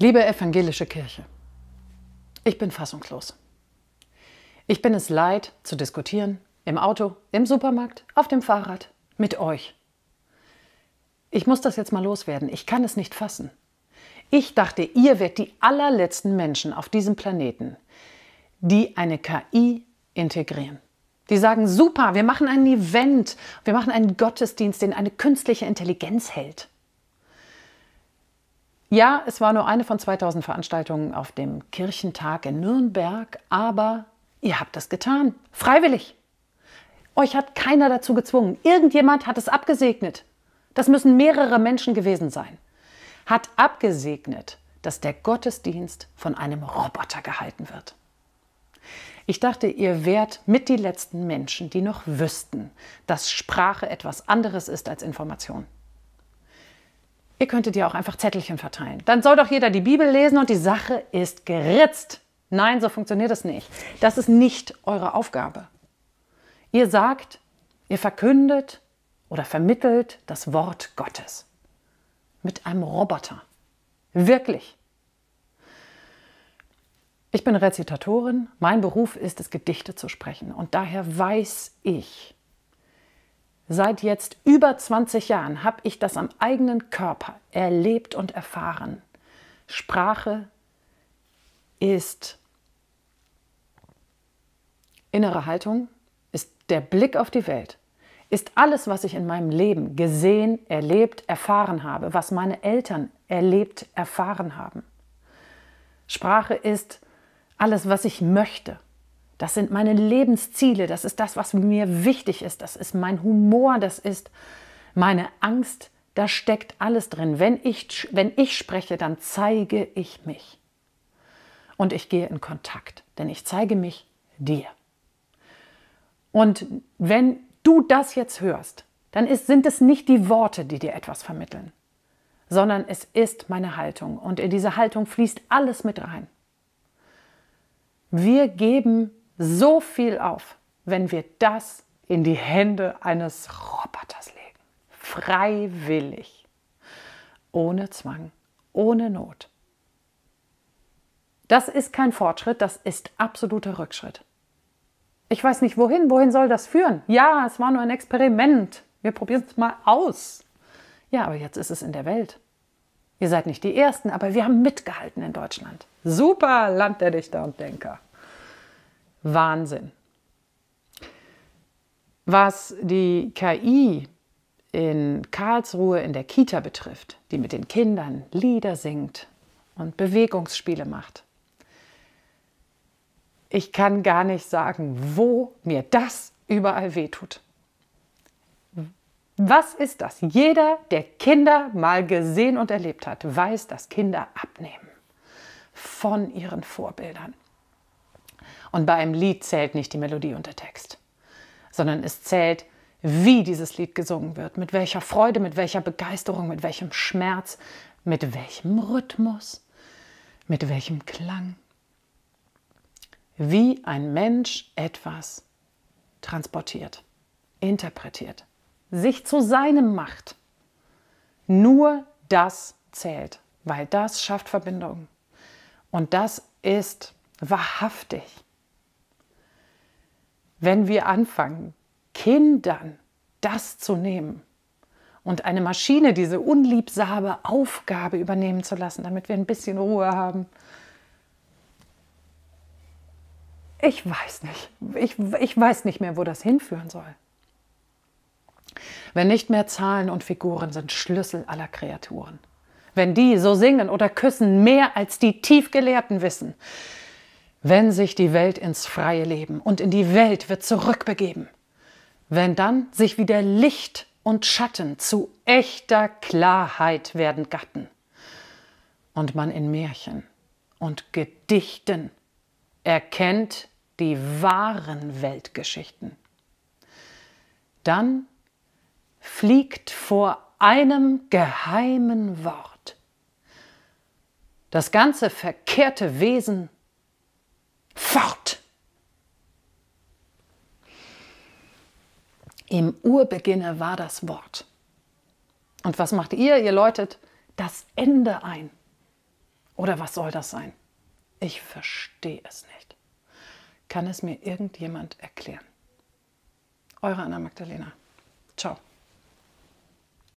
Liebe evangelische Kirche, ich bin fassungslos. Ich bin es leid, zu diskutieren, im Auto, im Supermarkt, auf dem Fahrrad, mit euch. Ich muss das jetzt mal loswerden, ich kann es nicht fassen. Ich dachte, ihr werdet die allerletzten Menschen auf diesem Planeten, die eine KI integrieren. Die sagen, super, wir machen ein Event, wir machen einen Gottesdienst, den eine künstliche Intelligenz hält. Ja, es war nur eine von 2000 Veranstaltungen auf dem Kirchentag in Nürnberg, aber ihr habt das getan. Freiwillig. Euch hat keiner dazu gezwungen. Irgendjemand hat es abgesegnet. Das müssen mehrere Menschen gewesen sein. Hat abgesegnet, dass der Gottesdienst von einem Roboter gehalten wird. Ich dachte, ihr wärt mit die letzten Menschen, die noch wüssten, dass Sprache etwas anderes ist als Information. Ihr könntet ja auch einfach Zettelchen verteilen. Dann soll doch jeder die Bibel lesen und die Sache ist geritzt. Nein, so funktioniert es nicht. Das ist nicht eure Aufgabe. Ihr sagt, ihr verkündet oder vermittelt das Wort Gottes. Mit einem Roboter. Wirklich. Ich bin Rezitatorin, mein Beruf ist es, Gedichte zu sprechen. Und daher weiß ich, Seit jetzt über 20 Jahren habe ich das am eigenen Körper erlebt und erfahren. Sprache ist innere Haltung, ist der Blick auf die Welt, ist alles, was ich in meinem Leben gesehen, erlebt, erfahren habe, was meine Eltern erlebt, erfahren haben. Sprache ist alles, was ich möchte. Das sind meine Lebensziele, das ist das, was mir wichtig ist, das ist mein Humor, das ist meine Angst, da steckt alles drin. Wenn ich, wenn ich spreche, dann zeige ich mich. Und ich gehe in Kontakt, denn ich zeige mich dir. Und wenn du das jetzt hörst, dann ist, sind es nicht die Worte, die dir etwas vermitteln, sondern es ist meine Haltung. Und in diese Haltung fließt alles mit rein. Wir geben so viel auf, wenn wir das in die Hände eines Roboters legen. Freiwillig. Ohne Zwang, ohne Not. Das ist kein Fortschritt, das ist absoluter Rückschritt. Ich weiß nicht wohin, wohin soll das führen? Ja, es war nur ein Experiment. Wir probieren es mal aus. Ja, aber jetzt ist es in der Welt. Ihr seid nicht die Ersten, aber wir haben mitgehalten in Deutschland. Super Land der Dichter und Denker. Wahnsinn. Was die KI in Karlsruhe in der Kita betrifft, die mit den Kindern Lieder singt und Bewegungsspiele macht. Ich kann gar nicht sagen, wo mir das überall wehtut. Was ist das? Jeder, der Kinder mal gesehen und erlebt hat, weiß, dass Kinder abnehmen von ihren Vorbildern. Und bei einem Lied zählt nicht die Melodie und der Text, sondern es zählt, wie dieses Lied gesungen wird, mit welcher Freude, mit welcher Begeisterung, mit welchem Schmerz, mit welchem Rhythmus, mit welchem Klang. Wie ein Mensch etwas transportiert, interpretiert, sich zu seinem macht. Nur das zählt, weil das schafft Verbindung. Und das ist wahrhaftig wenn wir anfangen, Kindern das zu nehmen und eine Maschine diese unliebsame Aufgabe übernehmen zu lassen, damit wir ein bisschen Ruhe haben. Ich weiß nicht. Ich, ich weiß nicht mehr, wo das hinführen soll. Wenn nicht mehr Zahlen und Figuren sind Schlüssel aller Kreaturen. Wenn die so singen oder küssen mehr als die tiefgelehrten wissen, wenn sich die Welt ins freie Leben und in die Welt wird zurückbegeben, wenn dann sich wieder Licht und Schatten zu echter Klarheit werden gatten und man in Märchen und Gedichten erkennt die wahren Weltgeschichten. Dann fliegt vor einem geheimen Wort das ganze verkehrte Wesen fort. Im Urbeginne war das Wort. Und was macht ihr? Ihr läutet das Ende ein. Oder was soll das sein? Ich verstehe es nicht. Kann es mir irgendjemand erklären? Eure Anna Magdalena. Ciao.